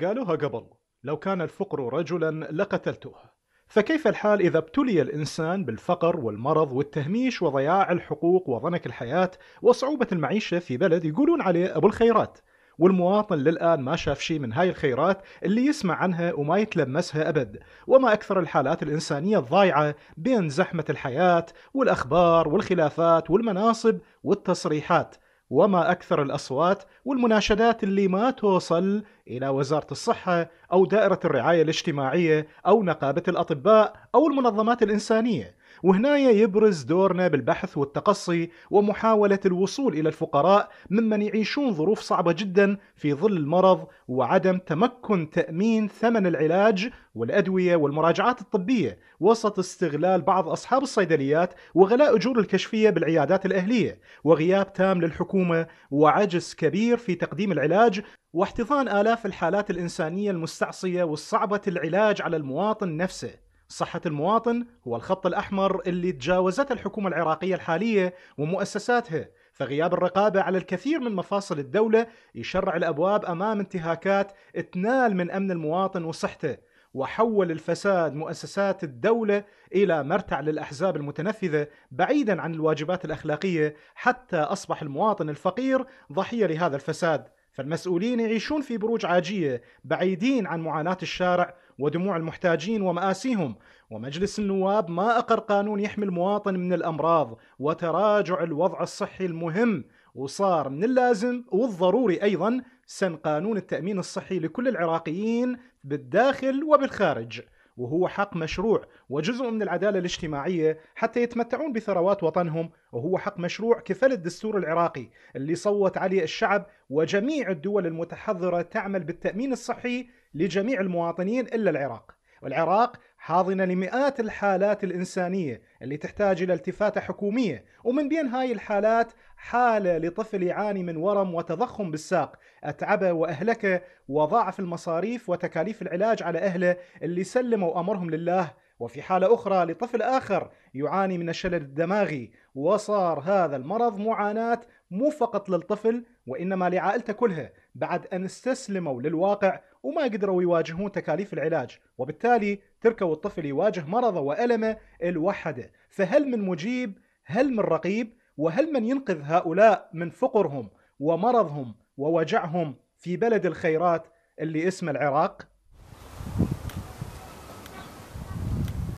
قالوها قبل لو كان الفقر رجلا لقتلته فكيف الحال إذا ابتلي الإنسان بالفقر والمرض والتهميش وضياع الحقوق وضنك الحياة وصعوبة المعيشة في بلد يقولون عليه أبو الخيرات والمواطن للآن ما شاف شيء من هاي الخيرات اللي يسمع عنها وما يتلمسها أبد وما أكثر الحالات الإنسانية الضايعة بين زحمة الحياة والأخبار والخلافات والمناصب والتصريحات وما أكثر الأصوات والمناشدات اللي ما توصل إلى وزارة الصحة أو دائرة الرعاية الاجتماعية أو نقابة الأطباء أو المنظمات الإنسانية وهنا يبرز دورنا بالبحث والتقصي ومحاولة الوصول إلى الفقراء ممن يعيشون ظروف صعبة جدا في ظل المرض وعدم تمكن تأمين ثمن العلاج والأدوية والمراجعات الطبية وسط استغلال بعض أصحاب الصيدليات وغلاء أجور الكشفية بالعيادات الأهلية وغياب تام للحكومة وعجز كبير في تقديم العلاج واحتضان آلاف الحالات الإنسانية المستعصية والصعبة العلاج على المواطن نفسه صحة المواطن هو الخط الأحمر اللي تجاوزته الحكومة العراقية الحالية ومؤسساتها فغياب الرقابة على الكثير من مفاصل الدولة يشرع الأبواب أمام انتهاكات تنال من أمن المواطن وصحته وحول الفساد مؤسسات الدولة إلى مرتع للأحزاب المتنفذة بعيدا عن الواجبات الأخلاقية حتى أصبح المواطن الفقير ضحية لهذا الفساد فالمسؤولين يعيشون في بروج عاجية بعيدين عن معاناة الشارع ودموع المحتاجين ومآسيهم ومجلس النواب ما أقر قانون يحمي المواطن من الأمراض وتراجع الوضع الصحي المهم وصار من اللازم والضروري أيضا سن قانون التأمين الصحي لكل العراقيين بالداخل وبالخارج وهو حق مشروع وجزء من العدالة الاجتماعية حتى يتمتعون بثروات وطنهم وهو حق مشروع كفل الدستور العراقي اللي صوت عليه الشعب وجميع الدول المتحضرة تعمل بالتأمين الصحي لجميع المواطنين إلا العراق والعراق حاضنة لمئات الحالات الإنسانية اللي تحتاج إلى التفاتة حكومية ومن بين هاي الحالات حالة لطفل يعاني من ورم وتضخم بالساق أتعبه وأهلكه وضاعف المصاريف وتكاليف العلاج على أهله اللي سلموا أمرهم لله وفي حالة أخرى لطفل آخر يعاني من الشلل الدماغي وصار هذا المرض معاناة مو فقط للطفل وإنما لعائلته كلها بعد أن استسلموا للواقع وما قدروا يواجهون تكاليف العلاج وبالتالي تركوا الطفل يواجه مرضه وألمه الوحده فهل من مجيب هل من رقيب وهل من ينقذ هؤلاء من فقرهم ومرضهم ووجعهم في بلد الخيرات اللي اسمه العراق؟